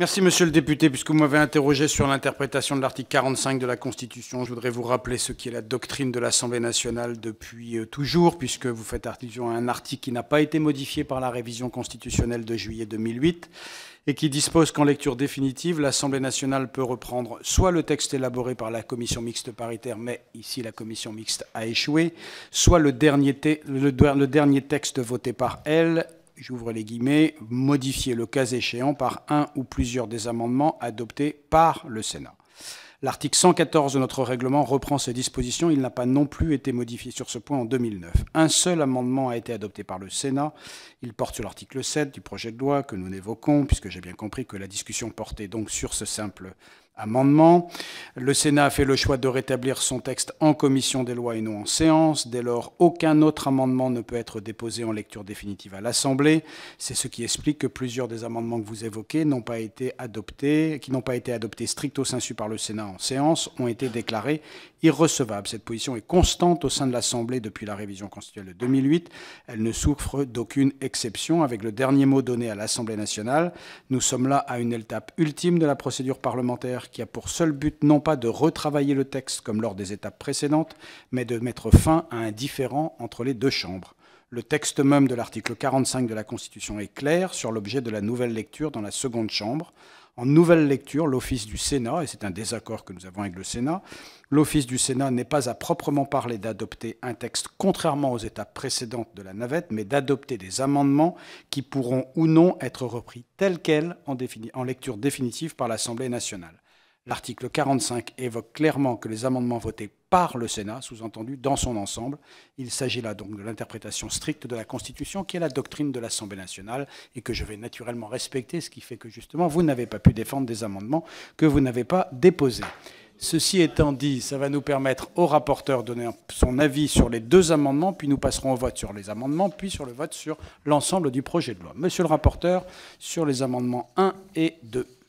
Merci, monsieur le député. Puisque vous m'avez interrogé sur l'interprétation de l'article 45 de la Constitution, je voudrais vous rappeler ce qui est la doctrine de l'Assemblée nationale depuis euh, toujours, puisque vous faites allusion à un article qui n'a pas été modifié par la révision constitutionnelle de juillet 2008 et qui dispose qu'en lecture définitive, l'Assemblée nationale peut reprendre soit le texte élaboré par la commission mixte paritaire, mais ici la commission mixte a échoué, soit le dernier texte voté par elle, j'ouvre les guillemets, modifier le cas échéant par un ou plusieurs des amendements adoptés par le Sénat. L'article 114 de notre règlement reprend ces dispositions. Il n'a pas non plus été modifié sur ce point en 2009. Un seul amendement a été adopté par le Sénat. Il porte sur l'article 7 du projet de loi que nous n'évoquons, puisque j'ai bien compris que la discussion portait donc sur ce simple amendement. Le Sénat a fait le choix de rétablir son texte en commission des lois et non en séance. Dès lors, aucun autre amendement ne peut être déposé en lecture définitive à l'Assemblée. C'est ce qui explique que plusieurs des amendements que vous évoquez n'ont pas été adoptés, qui n'ont pas été adoptés stricto sensu par le Sénat en séance, ont été déclarés irrecevables. Cette position est constante au sein de l'Assemblée depuis la révision constitutionnelle de 2008. Elle ne souffre d'aucune exception. Avec le dernier mot donné à l'Assemblée nationale, nous sommes là à une étape ultime de la procédure parlementaire qui a pour seul but non pas de retravailler le texte comme lors des étapes précédentes, mais de mettre fin à un différent entre les deux chambres. Le texte même de l'article 45 de la Constitution est clair sur l'objet de la nouvelle lecture dans la seconde chambre. En nouvelle lecture, l'Office du Sénat, et c'est un désaccord que nous avons avec le Sénat, l'Office du Sénat n'est pas à proprement parler d'adopter un texte contrairement aux étapes précédentes de la navette, mais d'adopter des amendements qui pourront ou non être repris tels quels en lecture définitive par l'Assemblée nationale. L'article 45 évoque clairement que les amendements votés par le Sénat, sous-entendu dans son ensemble, il s'agit là donc de l'interprétation stricte de la Constitution, qui est la doctrine de l'Assemblée nationale, et que je vais naturellement respecter, ce qui fait que justement, vous n'avez pas pu défendre des amendements que vous n'avez pas déposés. Ceci étant dit, ça va nous permettre au rapporteur de donner son avis sur les deux amendements, puis nous passerons au vote sur les amendements, puis sur le vote sur l'ensemble du projet de loi. Monsieur le rapporteur, sur les amendements 1 et 2.